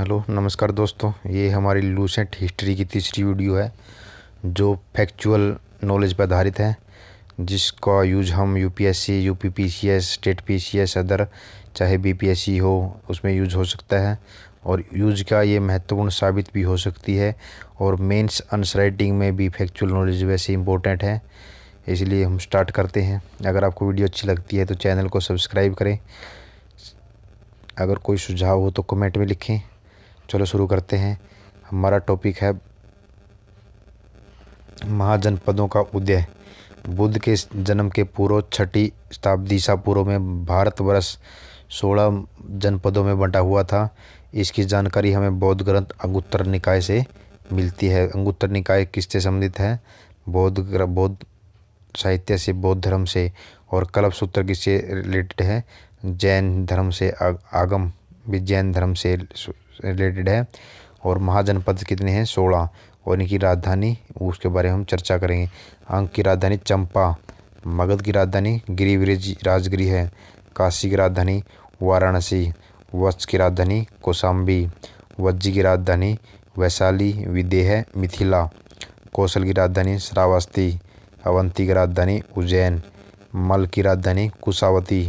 hello नमस्कार दोस्तों ये हमारी लूसेंट हिस्ट्री की तीसरी वीडियो है जो फैक्चुअल नॉलेज पर आधारित है जिसका यूज हम UPSC UPPCS state PCS other चाहे बीपीएससी हो उसमें यूज हो सकता है और यूज का ये महत्वपूर्ण साबित भी हो सकती है और मेंस आंसर राइटिंग में भी फैक्चुअल नॉलेज वैसे इंपॉर्टेंट है इसलिए हम स्टार्ट करते हैं अगर आपको वीडियो अच्छी लगती है तो चैनल को सब्सक्राइब करें अगर कोई सुझाव हो तो कमेंट में लिखें चलो शुरू करते हैं हमारा टॉपिक है महाजनपदों का उदय बुद्ध के जन्म के पूर्व छठी शताब्दी ईसा पूर्व में भारतवर्ष सोलह जनपदों में बंटा हुआ था इसकी जानकारी हमें बौद्ध ग्रंथ अंगुत्तर निकाय से मिलती है अंगुत्तर निकाय किससे संबंधित है बौद्ध बौद्ध साहित्य से बौद्ध धर्म से और कल्प सूत्र किससे रिलेटेड है जैन धर्म से आगम भी जैन धर्म से रिलेटेड है और महाजनपद कितने हैं सोलह और इनकी राजधानी उसके बारे में हम चर्चा करेंगे अंक की राजधानी चंपा मगध की राजधानी गिरिवरिज राजगिरी है काशी की राजधानी वाराणसी वत्स की राजधानी कोसाम्बी वज्जी की राजधानी वैशाली विदेह मिथिला कौशल की राजधानी श्रावस्ती अवंती की राजधानी उज्जैन मल की राजधानी कुशावती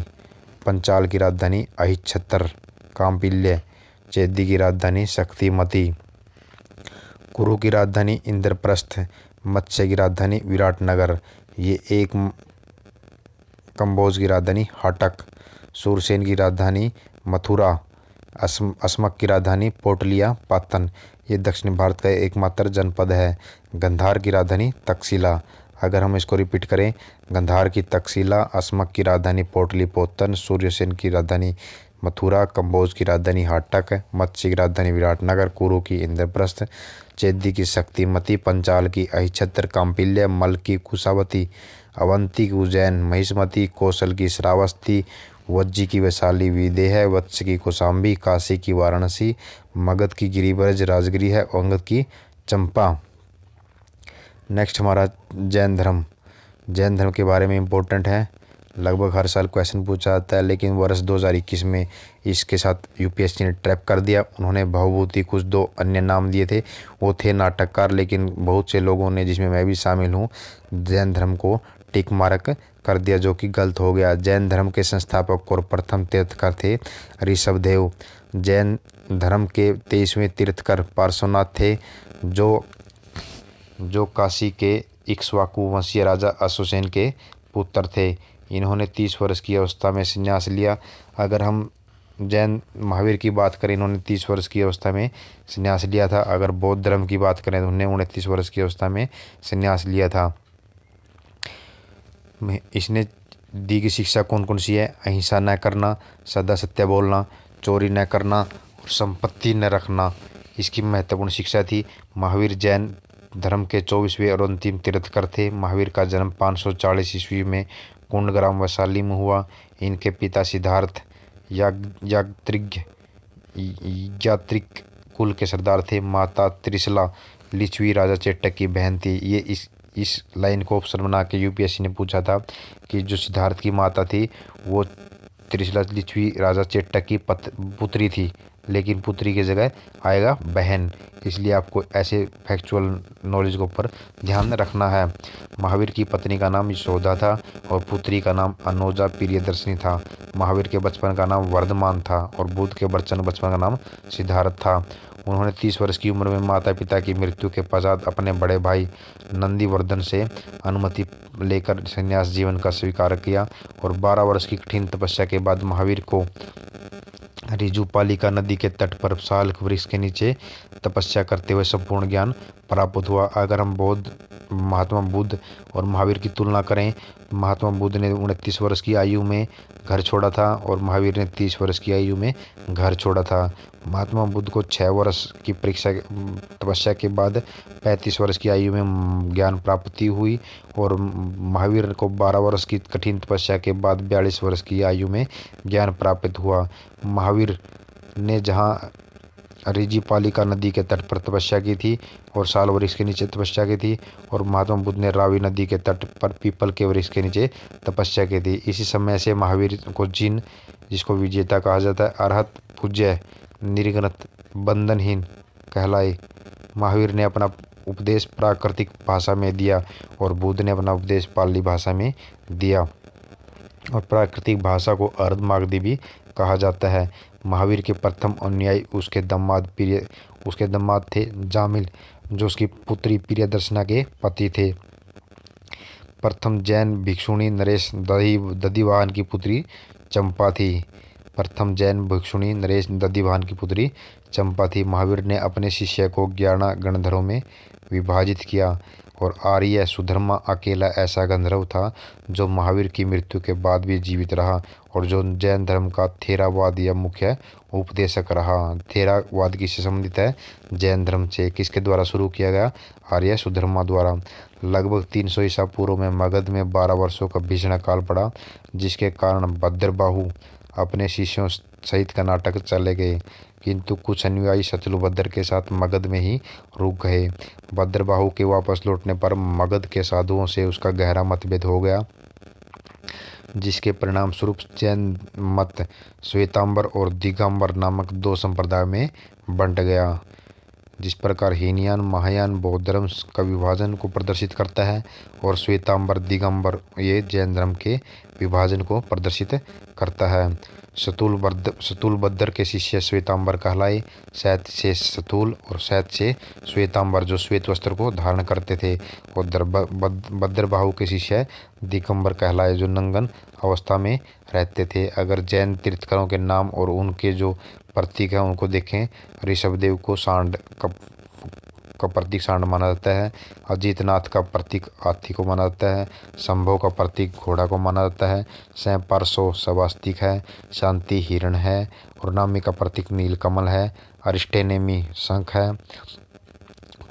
पंचाल की राजधानी अहिछत्तर कांपिल्य चेदी की राजधानी शक्तिमती कुरु की राजधानी इंद्रप्रस्थ मत्स्य की राजधानी विराटनगर ये एक कंबोज की राजधानी हटक सूरसेन की राजधानी मथुरा अस्म अस्मक की राजधानी पोटलिया पातन ये दक्षिण भारत का एकमात्र जनपद है गंधार की राजधानी तकसीला अगर हम इसको रिपीट करें गंधार की तकसीला अस्मक की राजधानी पोटली पोतन सूर्यसेन की राजधानी मथुरा कंबोज की राजधानी हाटक मत्स्य की राजधानी विराटनगर कुरु की इंद्रप्रस्थ चेदी की शक्तिमती पंचाल की अहिछत्र कांपिल्य मल की कुशावती अवंती की उज्जैन महिष्मती कौशल की श्रावस्ती वज्जी की वैशाली विदेह वत्स्य की कोसाम्बी काशी की वाराणसी मगध की गिरिब्रज राजगिरी है औंगद की चंपा नेक्स्ट हमारा जैन धर्म जैन धर्म के बारे में इम्पोर्टेंट है लगभग हर साल क्वेश्चन पूछा जाता है लेकिन वर्ष इक्कीस में इसके साथ यूपीएससी ने ट्रैप कर दिया उन्होंने भावभूति कुछ दो अन्य नाम दिए थे वो थे नाटककार लेकिन बहुत से लोगों ने जिसमें मैं भी शामिल हूँ जैन धर्म को टिक मारक कर दिया जो कि गलत हो गया जैन धर्म के संस्थापक और प्रथम तीर्थकर थे ऋषभदेव जैन धर्म के तेईसवें तीर्थकर पार्श्वनाथ थे जो जो काशी के इक्ष्वाकु वंशीय राजा अशोसेन के पुत्र थे इन्होंने तीस वर्ष की अवस्था में संन्यास लिया अगर हम जैन महावीर की बात करें इन्होंने तीस वर्ष की अवस्था में संन्यास लिया था अगर बौद्ध धर्म की बात करें तो उन्होंने उनतीस वर्ष की अवस्था में संन्यास लिया था इसने दी गई शिक्षा कौन कौन सी है अहिंसा न करना सदा सत्य बोलना चोरी न करना और संपत्ति न रखना इसकी महत्वपूर्ण शिक्षा थी महावीर जैन धर्म के चौबीसवें और अंतिम तीर्थकर थे महावीर का जन्म 540 सौ ईस्वी में कुंड ग्राम वैशाली में हुआ इनके पिता सिद्धार्थ यात्रिक यात्रिक कुल के सरदार थे माता त्रिशला लिचवी राजा चेट्टक की बहन थी ये इस इस लाइन को ऑप्शन बना के यूपीएससी ने पूछा था कि जो सिद्धार्थ की माता थी वो त्रिशला लिचवी राजा चेट्टक की पुत्री थी लेकिन पुत्री की जगह आएगा बहन इसलिए आपको ऐसे फैक्चुअल नॉलेज के ऊपर ध्यान रखना है महावीर की पत्नी का नाम यशोदा था और पुत्री का नाम अनोजा प्रियदर्शनी था महावीर के बचपन का नाम वर्धमान था और बुद्ध के बचपन बचपन का नाम सिद्धार्थ था उन्होंने तीस वर्ष की उम्र में माता पिता की मृत्यु के पश्चात अपने बड़े भाई नंदीवर्धन से अनुमति लेकर संन्यास जीवन का स्वीकार किया और बारह वर्ष की कठिन तपस्या के बाद महावीर को रिजुपालिका नदी के तट पर साल वृक्ष के नीचे तपस्या करते हुए संपूर्ण ज्ञान प्राप्त हुआ अगर हम बौद्ध महात्मा बुद्ध और महावीर की तुलना करें महात्मा बुद्ध ने उनतीस वर्ष की आयु में घर छोड़ा था और महावीर ने तीस वर्ष की आयु में घर छोड़ा था महात्मा बुद्ध को छः वर्ष की परीक्षा तपस्या के बाद पैंतीस वर्ष की आयु में ज्ञान प्राप्ति हुई और महावीर को बारह वर्ष की कठिन तपस्या के बाद बयालीस वर्ष की आयु में ज्ञान प्राप्त हुआ महावीर ने जहाँ पालिका नदी के तट पर तपस्या की थी और साल वृक्ष के नीचे तपस्या की थी और महात्मा बुद्ध ने रावी नदी के तट पर पीपल के वृक्ष के नीचे तपस्या की थी इसी समय से महावीर को जिन जिसको विजेता कहा जाता है अरहत पूज्य निर्गणत बंधनहीन कहलाए महावीर ने अपना उपदेश प्राकृतिक भाषा में दिया और बुद्ध ने अपना उपदेश पाली भाषा में दिया और प्राकृतिक भाषा को अर्धमागधी भी कहा जाता है महावीर के प्रथम अनुयायी उसके दम्माद प्रिय उसके दम्माद थे जामिल जो उसकी पुत्री प्रियदर्शना के पति थे प्रथम जैन भिक्षुणी नरेश दधी दधिवाहन की पुत्री चंपा थी प्रथम जैन भिक्षुणी नरेश दधिवाहन की पुत्री चंपा थी महावीर ने अपने शिष्य को ग्यारह गणधरों में विभाजित किया और आर्य सुधर्मा अकेला ऐसा गंधर्व था जो महावीर की मृत्यु के बाद भी जीवित रहा और जो जैन धर्म का थेरावाद या मुख्य उपदेशक रहा थेरावाद किससे संबंधित है जैन धर्म से किसके द्वारा शुरू किया गया आर्य सुधर्मा द्वारा लगभग 300 ईसा पूर्व में मगध में 12 वर्षों का भीषण काल पड़ा जिसके कारण भद्रबाहु अपने शिष्यों सहित कर्नाटक चले गए किंतु कुछ अनुयायी भद्र के साथ मगध में ही रुक गए भद्रबाहु के वापस लौटने पर मगध के साधुओं से उसका गहरा मतभेद हो गया जिसके परिणाम स्वरूप जैन मत श्वेतांबर और दिगंबर नामक दो संप्रदाय में बंट गया जिस प्रकार हीनयान महायान बौद्ध धर्म का विभाजन को प्रदर्शित करता है और श्वेतांबर दिगंबर ये जैन धर्म के विभाजन को प्रदर्शित करता है सतुल सतुल बद्र के शिष्य श्वेतांबर कहलाए शैत से सतुल और शैत से श्वेतांबर जो श्वेत वस्त्र को धारण करते थे और बाहु के शिष्य दिगंबर कहलाए जो नंगन अवस्था में रहते थे अगर जैन तीर्थकरों के नाम और उनके जो प्रतीक हैं उनको देखें ऋषभदेव को सांड का प्रतीक सांड माना जाता है अजीतनाथ का प्रतीक हाथी को माना जाता है संभव का प्रतीक घोड़ा को माना जाता है सह परसो सवास्तिक है शांति हिरण है और नामी का प्रतीक नील कमल है अरिष्टेनेमी शंख है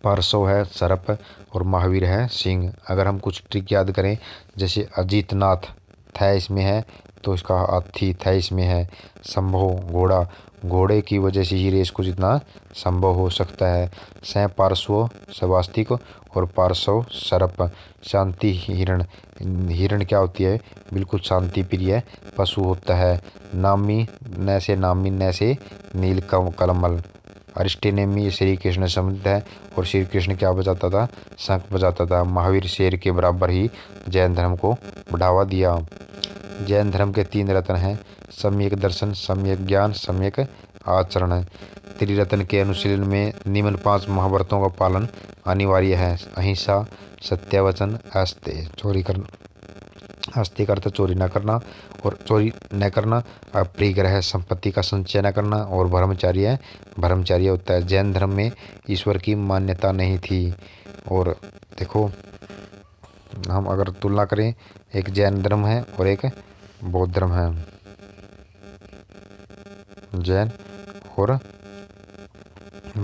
परसो है सरप और महावीर है सिंह अगर हम कुछ ट्रिक याद करें जैसे अजीतनाथ थै इसमें है तो इसका हाथी थैस में है संभव घोड़ा घोड़े की वजह से ही रेस को जितना संभव हो सकता है स पार्श्व सवास्तिक और पार्श्व सर्प शांति हिरण हिरण क्या होती है बिल्कुल शांति प्रिय पशु होता है नामी न से नामी न से नील कलमल अरिष्टेनेमी श्री कृष्ण संबंधित है और श्री कृष्ण क्या बजाता था शंख बजाता था महावीर शेर के बराबर ही जैन धर्म को बढ़ावा दिया जैन धर्म के तीन रत्न हैं सम्यक दर्शन सम्यक ज्ञान सम्यक आचरण त्रिरत्न के अनुशीलन में निम्न पांच महाव्रतों का पालन अनिवार्य है अहिंसा सत्यावचन अस्त्य चोरी करना अस्त्य का अर्थ चोरी न करना और चोरी न करना प्रिय ग्रह संपत्ति का संचय न करना और ब्रह्मचार्य ब्रह्मचार्य होता है जैन धर्म में ईश्वर की मान्यता नहीं थी और देखो हम अगर तुलना करें एक जैन धर्म है और एक बौद्ध धर्म है जैन और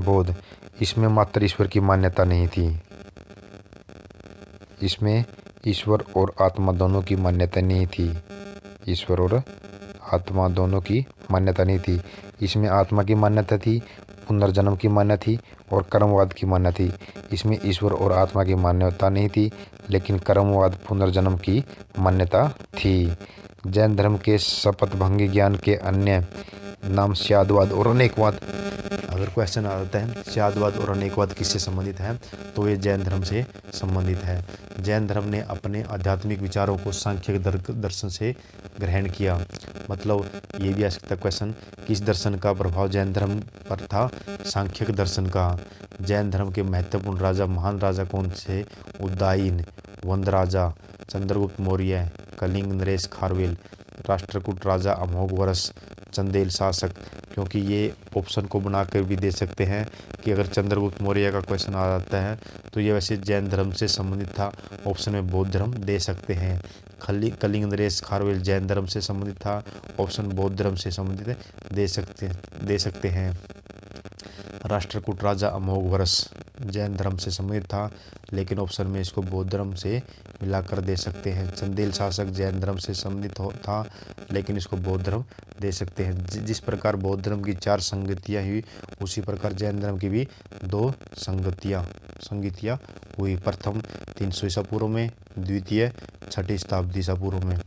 बौद्ध इसमें मात्र ईश्वर की मान्यता नहीं थी इसमें ईश्वर और आत्मा दोनों की मान्यता नहीं थी ईश्वर और आत्मा दोनों की मान्यता नहीं थी इसमें आत्मा की मान्यता थी पुनर्जन्म की मान्यता थी और कर्मवाद की मान्यता थी इसमें ईश्वर और आत्मा की मान्यता नहीं थी लेकिन कर्मवाद पुनर्जन्म की मान्यता थी जैन धर्म के शपथभंगी ज्ञान के अन्य नाम स्यादवाद और अनेकवाद अगर क्वेश्चन आ जाता है स्यादवाद और अनेकवाद किससे संबंधित है तो ये जैन धर्म से संबंधित है जैन धर्म ने अपने आध्यात्मिक विचारों को सांख्यिक दर्शन से ग्रहण किया मतलब ये भी आ सकता क्वेश्चन किस दर्शन का प्रभाव जैन धर्म पर था सांख्यिक दर्शन का जैन धर्म के महत्वपूर्ण राजा महान राजा कौन से उदायन राजा चंद्रगुप्त मौर्य कलिंग नरेश खारवेल राष्ट्रकूट राजा अमोघ वरस चंदेल शासक क्योंकि ये ऑप्शन को बना कर भी दे सकते हैं कि अगर चंद्रगुप्त मौर्य का क्वेश्चन आ जाता है तो ये वैसे जैन धर्म से संबंधित था ऑप्शन में बौद्ध धर्म दे सकते हैं खली कलिंग नरेश खारवेल जैन धर्म से संबंधित था ऑप्शन बौद्ध धर्म से संबंधित दे सकते दे सकते हैं राष्ट्रकूट राजा अमोघ वरस जैन धर्म से समेत था लेकिन ऑप्शन में इसको बौद्ध धर्म से मिलाकर दे सकते हैं चंदेल शासक जैन धर्म से संबंधित था लेकिन इसको बौद्ध धर्म दे सकते हैं जिस प्रकार बौद्ध धर्म की चार संगतियाँ हुई उसी प्रकार जैन धर्म की भी दो संगतियाँ संगतियाँ हुई प्रथम तीन सौ ईसा पूर्व में द्वितीय छठी शताब्दी ईसा पूर्व में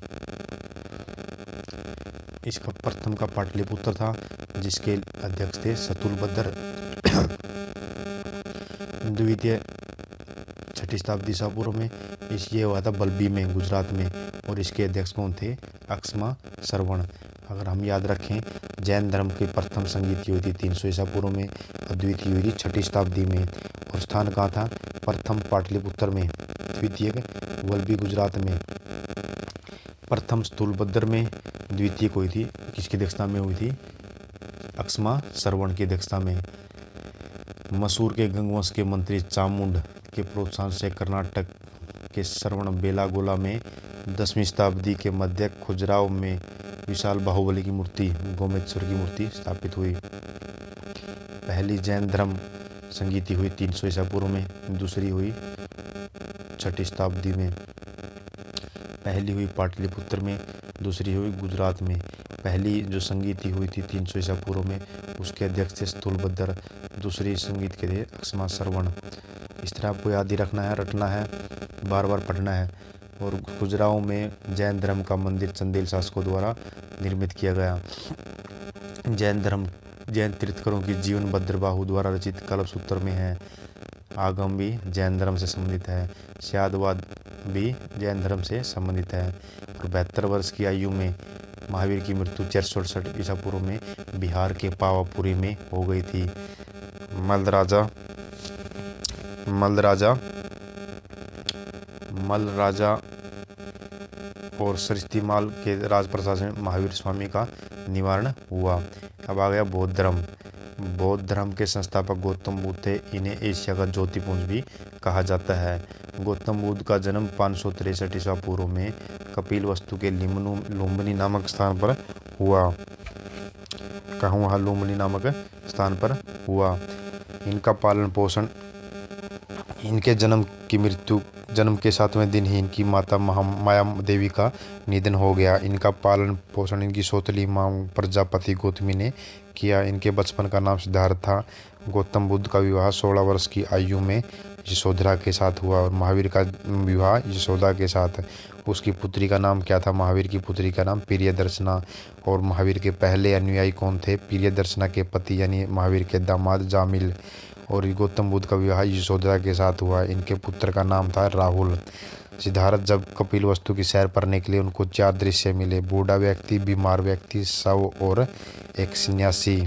इसका प्रथम का पाटलिपुत्र था जिसके अध्यक्ष थे शतुलभद्र द्वितीय छठी शताब्दी ईसापुर में इस ये हुआ था बल्बी में गुजरात में और इसके अध्यक्ष कौन थे अक्समा श्रवण अगर हम याद रखें जैन धर्म की प्रथम संगीत हुई थी तीन सौ ईसापुर में और द्वितीय हुई थी छठी शताब्दी में और स्थान कहाँ था प्रथम पाटलिपुत्र में द्वितीय वल्बी गुजरात में प्रथम स्थूलभद्र में द्वितीय हुई थी किसकी अध्यक्षता में हुई थी अक्समा श्रवण की अध्यक्षता में मसूर के गंगवंश के मंत्री चामुंड के प्रोत्साहन से कर्नाटक के श्रवण बेलागोला में दसवीं शताब्दी के मध्य खुजराव में विशाल बाहुबली की मूर्ति गोमेश्वर की मूर्ति स्थापित हुई पहली जैन धर्म संगीति हुई तीन सौ ईसा पूर्व में दूसरी हुई छठी शताब्दी में पहली हुई पाटलिपुत्र में दूसरी हुई गुजरात में पहली जो संगीति हुई थी तीन सौ ईसा पूर्व में उसके अध्यक्ष थे स्थूलभद्र दूसरी संगीत के लिए अक्षमा श्रवण इस तरह आपको याद ही रखना है रटना है बार बार पढ़ना है और गुजराओं में जैन धर्म का मंदिर चंदेल शासकों द्वारा निर्मित किया गया जैन धर्म जैन तीर्थकरों की जीवन बाहू द्वारा रचित कल्प सूत्र में है आगम भी जैन धर्म से संबंधित है श्यादवाद भी जैन धर्म से संबंधित है और बहत्तर वर्ष की आयु में महावीर की मृत्यु चार सौ अड़सठ ईसा पूर्व में बिहार के पावापुरी में हो गई थी मल राजा मल राजा मल राजा और सृष्टिमाल के राजप्रसाद में महावीर स्वामी का निवारण हुआ अब आ गया बौद्ध धर्म बौद्ध धर्म के संस्थापक गौतम बुद्ध थे इन्हें एशिया का ज्योतिपुंज भी कहा जाता है गौतम बुद्ध का जन्म पाँच सौ तिरसठ ईसा पूर्व में कपिल वस्तु के लिमनु लुम्बनी नामक स्थान पर हुआ कहूँ वहाँ लुम्बनी नामक स्थान पर हुआ इनका पालन पोषण इनके जन्म की मृत्यु जन्म के सातवें दिन ही इनकी माता महा माया देवी का निधन हो गया इनका पालन पोषण इनकी सोतली माँ प्रजापति गौतमी ने किया इनके बचपन का नाम सिद्धार्थ था गौतम बुद्ध का विवाह 16 वर्ष की आयु में यशोधरा के साथ हुआ और महावीर का विवाह यशोदा के साथ उसकी पुत्री का नाम क्या था महावीर की पुत्री का नाम प्रियदर्शना और महावीर के पहले अनुयायी कौन थे प्रियदर्शना के पति यानी महावीर के दामाद जामिल और गौतम बुद्ध का विवाह यशोधरा के साथ हुआ इनके पुत्र का नाम था राहुल सिद्धार्थ जब कपिल वस्तु की सैर पर निकले उनको चार दृश्य मिले बूढ़ा व्यक्ति बीमार व्यक्ति शव और एक सन्यासी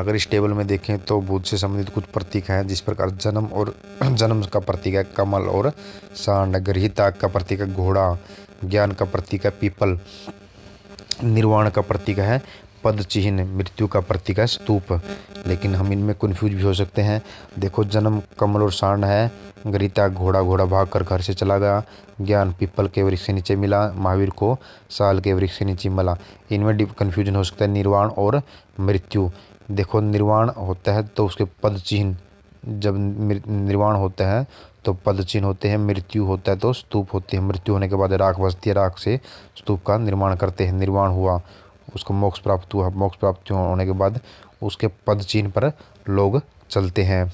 अगर इस टेबल में देखें तो बुद्ध से संबंधित कुछ प्रतीक हैं जिस प्रकार जन्म और जन्म का प्रतीक है कमल और सांड गृहिता का प्रतीक है घोड़ा ज्ञान का प्रतीक है पीपल निर्वाण का प्रतीक है पद चिन्ह मृत्यु का प्रतीक है स्तूप लेकिन हम इनमें कन्फ्यूज भी हो सकते हैं देखो जन्म कमल और सांड है गरीता घोड़ा घोड़ा भाग कर घर से चला गया ज्ञान पीपल के वृक्ष से नीचे मिला महावीर को साल के वृक्ष से नीचे मिला इनमें कन्फ्यूजन हो सकता है निर्वाण और मृत्यु देखो निर्वाण होता है तो उसके पद चिन्ह जब निर्वाण होते हैं तो पद चिन्ह होते हैं मृत्यु होता है तो स्तूप होती है मृत्यु होने के बाद राख बजती है राख से स्तूप का निर्माण करते हैं निर्वाण हुआ उसको मोक्ष प्राप्त हुआ मोक्ष प्राप्त होने के बाद उसके पद चिन्ह पर लोग चलते हैं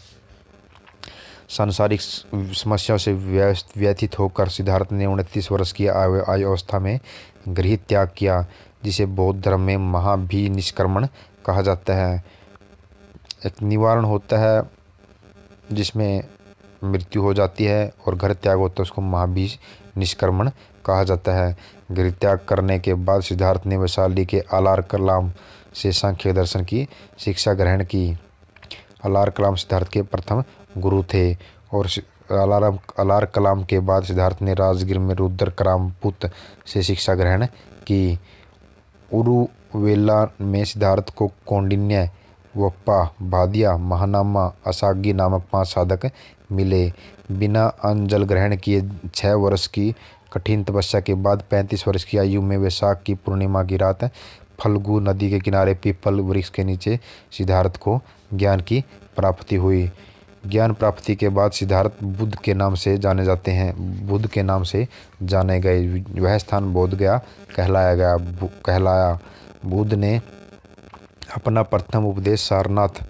सांसारिक समस्याओं से व्यथित होकर सिद्धार्थ ने उनतीस वर्ष की आयु अवस्था में गृह त्याग किया जिसे बौद्ध धर्म में महाभिनिष्क्रमण निष्क्रमण कहा जाता है एक निवारण होता है जिसमें मृत्यु हो जाती है और घर त्याग होता है उसको महाबीज निष्क्रमण कहा जाता है घर त्याग करने के बाद सिद्धार्थ ने वैशाली के आलार कलाम से सांख्य दर्शन की शिक्षा ग्रहण की अलार कलाम सिद्धार्थ के प्रथम गुरु थे और अलार अलार कलाम के बाद सिद्धार्थ ने राजगिर में रुद्र कलाम पुत्र से शिक्षा ग्रहण की उरु वेला में सिद्धार्थ को कौंडिन्य वप्पा भादिया महानामा असागी नामक पांच साधक मिले बिना अंजल ग्रहण किए छः वर्ष की कठिन तपस्या के बाद पैंतीस वर्ष की आयु में वैशाख की पूर्णिमा की रात फलगु नदी के किनारे पीपल वृक्ष के नीचे सिद्धार्थ को ज्ञान की प्राप्ति हुई ज्ञान प्राप्ति के बाद सिद्धार्थ बुद्ध के नाम से जाने जाते हैं बुद्ध के नाम से जाने गए वह स्थान बोध गया कहलाया गया कहलाया बुद्ध ने अपना प्रथम उपदेश सारनाथ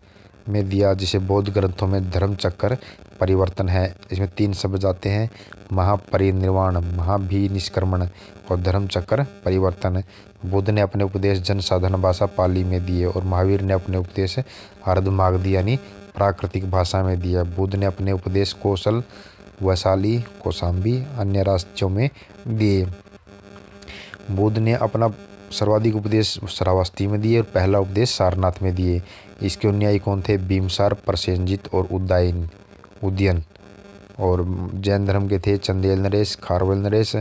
में दिया जिसे बौद्ध ग्रंथों में धर्म चक्र परिवर्तन है इसमें तीन शब्द आते हैं महापरिनिर्वाण महाभी निष्क्रमण और धर्म चक्र परिवर्तन बुद्ध ने अपने उपदेश जन साधारण भाषा पाली में दिए और महावीर ने अपने उपदेश अर्धमागधी यानी प्राकृतिक भाषा में दिया बुद्ध ने अपने उपदेश कौशल वैशाली कौशाम्बी अन्य राज्यों में दिए बुद्ध ने अपना सर्वाधिक उपदेश श्रावस्ती में दिए और पहला उपदेश सारनाथ में दिए इसके अनुयायी कौन थे भीमसार प्रसेंजित और उद्दायन उद्यन और जैन धर्म के थे चंदेल नरेश खारवेल नरेश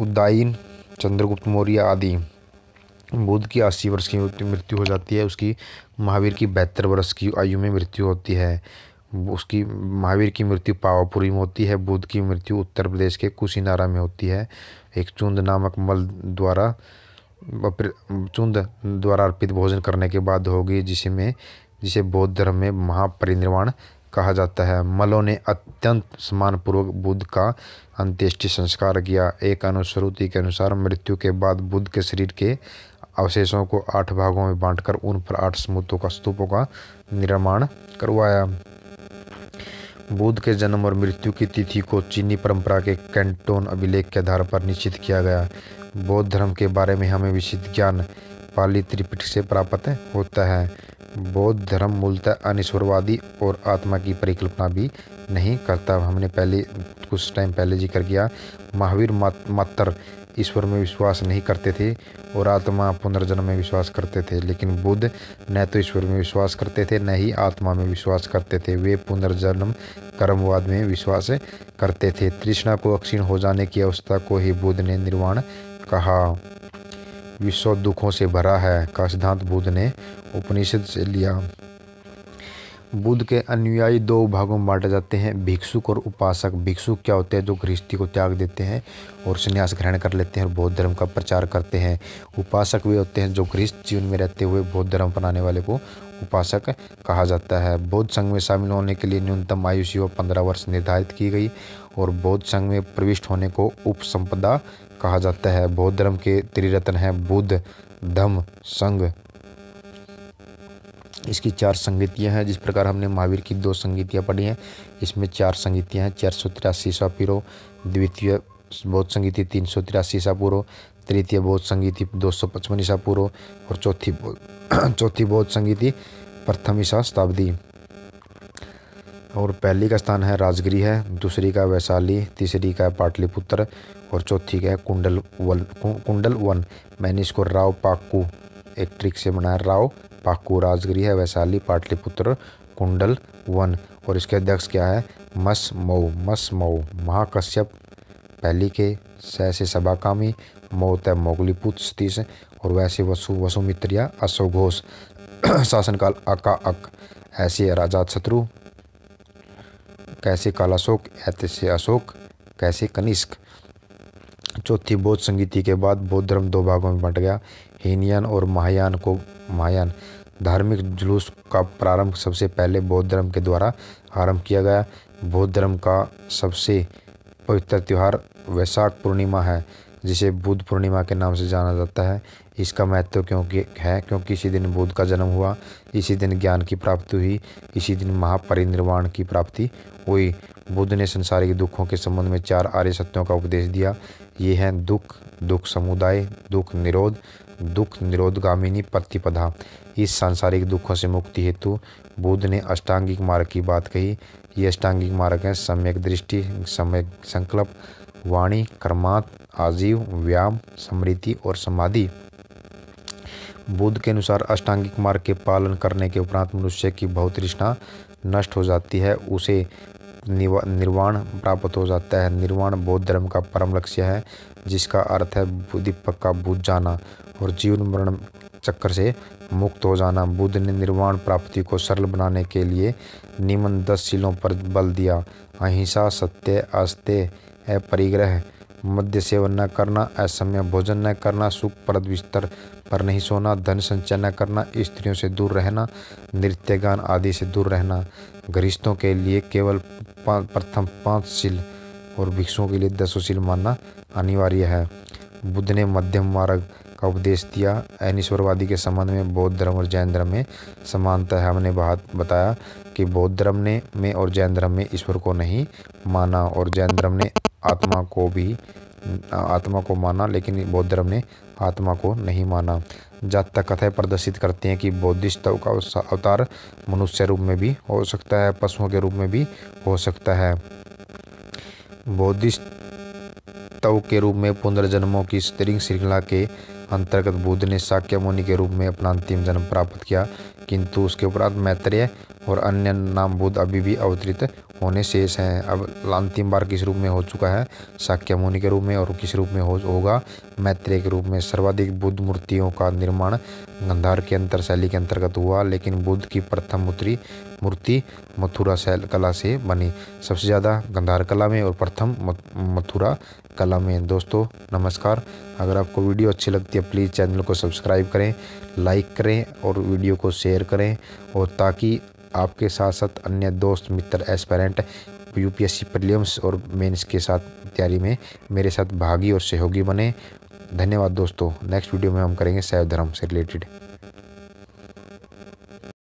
उद्दायन चंद्रगुप्त मौर्य आदि बुद्ध की अस्सी वर्ष की मृत्यु हो जाती है उसकी महावीर की बहत्तर वर्ष की आयु में मृत्यु होती है उसकी महावीर की मृत्यु पावापुरी में होती है बुद्ध की मृत्यु उत्तर प्रदेश के कुशीनारा में होती है एक चुंद नामक मल द्वारा चुंद द्वारा अर्पित भोजन करने के बाद होगी जिसमें जिसे बौद्ध धर्म में महापरिनिर्वाण कहा जाता है मलो ने अत्यंत सम्मानपूर्वक बुद्ध का अंत्येष्टि संस्कार किया एक अनुश्रुति के अनुसार मृत्यु के बाद बुद्ध के शरीर के अवशेषों को आठ भागों में बांटकर उन पर आठ स्मृतों का स्तूपों का निर्माण करवाया बुद्ध के जन्म और मृत्यु की तिथि को चीनी परंपरा के कैंटोन अभिलेख के आधार पर निश्चित किया गया बौद्ध धर्म के बारे में हमें विशिष्ट ज्ञान पाली त्रिपिटक से प्राप्त होता है बौद्ध धर्म मूलतः अनिश्वरवादी और आत्मा की परिकल्पना भी नहीं करता हमने पहले कुछ टाइम पहले जिक्र किया महावीर मात्र ईश्वर में विश्वास नहीं करते थे और आत्मा पुनर्जन्म में विश्वास करते थे लेकिन बुद्ध न तो ईश्वर में विश्वास करते थे न ही आत्मा में विश्वास करते थे वे पुनर्जन्म कर्मवाद में विश्वास करते थे तृष्णा को अक्षीण हो जाने की अवस्था को ही बुद्ध ने निर्वाण कहा विश्व दुखों से भरा है का सिद्धांत बुद्ध ने उपनिषद से लिया बुद्ध के अनुयायी दो भागों में बांटे जाते हैं भिक्षुक और उपासक भिक्षुक क्या होते हैं जो गृहस्थी को त्याग देते हैं और संन्यास ग्रहण कर लेते हैं और बौद्ध धर्म का प्रचार करते हैं उपासक वे होते हैं जो गृहस्थ जीवन में रहते हुए बौद्ध धर्म अपनाने वाले को उपासक कहा जाता है बौद्ध संघ में शामिल होने के लिए न्यूनतम आयु सीमा पंद्रह वर्ष निर्धारित की गई और बौद्ध संघ में प्रविष्ट होने को उपसंपदा कहा जाता है बौद्ध धर्म के त्रिरत्न हैं बुद्ध धम संघ इसकी चार संगीतियाँ हैं जिस प्रकार हमने महावीर की दो संगीतियाँ पढ़ी हैं इसमें चार संगीतियाँ हैं चार सौ तिरासी ईसा पूर्व द्वितीय बौद्ध संगीति तीन सौ तिरासी ईसा पूर्व तृतीय बौद्ध संगीति दो सौ पचपन ईसा पूर्व और चौथी चौथी बौद्ध संगीति प्रथम ईसा शताब्दी और पहली का स्थान है राजगिरी है दूसरी का वैशाली तीसरी का पाटलिपुत्र और चौथी का है कुंडल वन कुंडल वन मैंने इसको राव पाकू एक ट्रिक से बनाया राव पाकू राजगिरी है वैशाली पाटलिपुत्र कुंडल वन और इसके अध्यक्ष क्या है मस मऊ मस मऊ महाकश्यप पहली के सह से कामी मौत है मोगलीपुत सतीश और वैसे वसु वसुमित्रिया अशोक घोष शासनकाल अका अक ऐसे राजा शत्रु कैसे कालाशोक ऐतिश्य अशोक कैसे कनिष्क चौथी बौद्ध संगीति के बाद बौद्ध धर्म दो भागों में बंट गया हीनयान और महायान को महायान धार्मिक जुलूस का प्रारंभ सबसे पहले बौद्ध धर्म के द्वारा आरंभ किया गया बौद्ध धर्म का सबसे पवित्र त्यौहार वैशाख पूर्णिमा है जिसे बुद्ध पूर्णिमा के नाम से जाना जाता है इसका महत्व क्योंकि है क्योंकि इसी दिन बुद्ध का जन्म हुआ इसी दिन ज्ञान की प्राप्ति हुई इसी दिन महापरिनिर्वाण की प्राप्ति हुई बुद्ध ने संसारिक दुखों के संबंध में चार आर्य सत्यों का उपदेश दिया ये हैं दुख दुख समुदाय दुख निरोध दुख निरोधगामिनी प्रतिपदा इस सांसारिक दुखों से मुक्ति हेतु बुद्ध ने अष्टांगिक मार्ग की बात कही ये अष्टांगिक मार्ग है सम्यक दृष्टि सम्यक संकल्प वाणी कर्मांत आजीव व्यायाम समृद्धि और समाधि बुद्ध के अनुसार अष्टांगिक मार्ग के पालन करने के उपरांत मनुष्य की बहुत रिश्ता नष्ट हो जाती है उसे निर्वाण प्राप्त हो जाता है निर्वाण बौद्ध धर्म का परम लक्ष्य है जिसका अर्थ है दीपक का बुद्ध जाना और जीवन मरण चक्कर से मुक्त हो जाना बुद्ध ने निर्वाण प्राप्ति को सरल बनाने के लिए निम्न दस शिलों पर बल दिया अहिंसा सत्य अस्त्य है परिग्रह मध्य सेवन न करना असमय भोजन न करना सुख परद बिस्तर पर नहीं सोना धन संचय न करना स्त्रियों से दूर रहना नृत्य गान आदि से दूर रहना गृहस्थों के लिए केवल प्रथम पाँच सिल और भिक्षुओं के लिए दसों सिल मानना अनिवार्य है बुद्ध ने मध्यम मार्ग का उपदेश दिया ऐनिश्वरवादी के संबंध में बौद्ध धर्म और जैन धर्म में समानता है हमने बात बताया कि बौद्ध धर्म ने में और जैन धर्म में ईश्वर को नहीं माना और जैन धर्म ने आत्मा को भी आत्मा को माना लेकिन बौद्ध धर्म ने आत्मा को नहीं माना जात तक कथाएँ प्रदर्शित करती हैं कि बौद्धिस्ट का अवतार मनुष्य रूप में भी हो सकता है पशुओं के रूप में भी हो सकता है बौद्धिस्ट तव के रूप में पुनर्जन्मों की स्त्रिंग श्रृंखला के अंतर्गत बुद्ध ने शाक्य मुनि के रूप में अपना अंतिम जन्म प्राप्त किया किंतु उसके उपरांत मैत्रेय और अन्य नाम बुद्ध अभी भी अवतरित होने शेष हैं अब अंतिम बार किस रूप में हो चुका है शाक्य मुनि के रूप में और किस रूप में हो होगा मैत्रेय के रूप में सर्वाधिक बुद्ध मूर्तियों का निर्माण गंधार के अंतर शैली के अंतर्गत हुआ लेकिन बुद्ध की प्रथम मूत्री मूर्ति मथुरा शैल कला से बनी सबसे ज़्यादा गंधार कला में और प्रथम मथुरा कला में दोस्तों नमस्कार अगर आपको वीडियो अच्छी लगती है प्लीज़ चैनल को सब्सक्राइब करें लाइक करें और वीडियो को शेयर करें और ताकि आपके साथ साथ अन्य दोस्त मित्र एस्पेरेंट यूपीएससी प्रलियम्स और मेंस के साथ तैयारी में मेरे साथ भागी और सहयोगी बने धन्यवाद दोस्तों नेक्स्ट वीडियो में हम करेंगे सैव धर्म से रिलेटेड